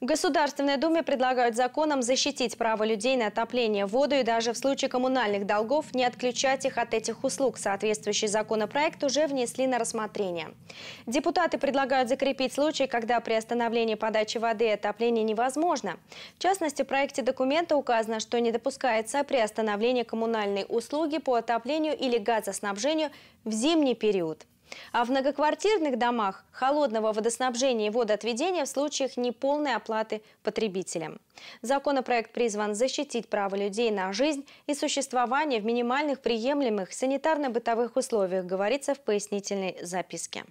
В Государственной Думе предлагают законом защитить право людей на отопление, воду и даже в случае коммунальных долгов не отключать их от этих услуг. Соответствующий законопроект уже внесли на рассмотрение. Депутаты предлагают закрепить случаи, когда при остановлении подачи воды и отопления невозможно. В частности, в проекте документа указано, что не допускается при остановлении коммунальной услуги по отоплению или газоснабжению в зимний период. А в многоквартирных домах – холодного водоснабжения и водоотведения в случаях неполной оплаты потребителям. Законопроект призван защитить право людей на жизнь и существование в минимальных приемлемых санитарно-бытовых условиях, говорится в пояснительной записке.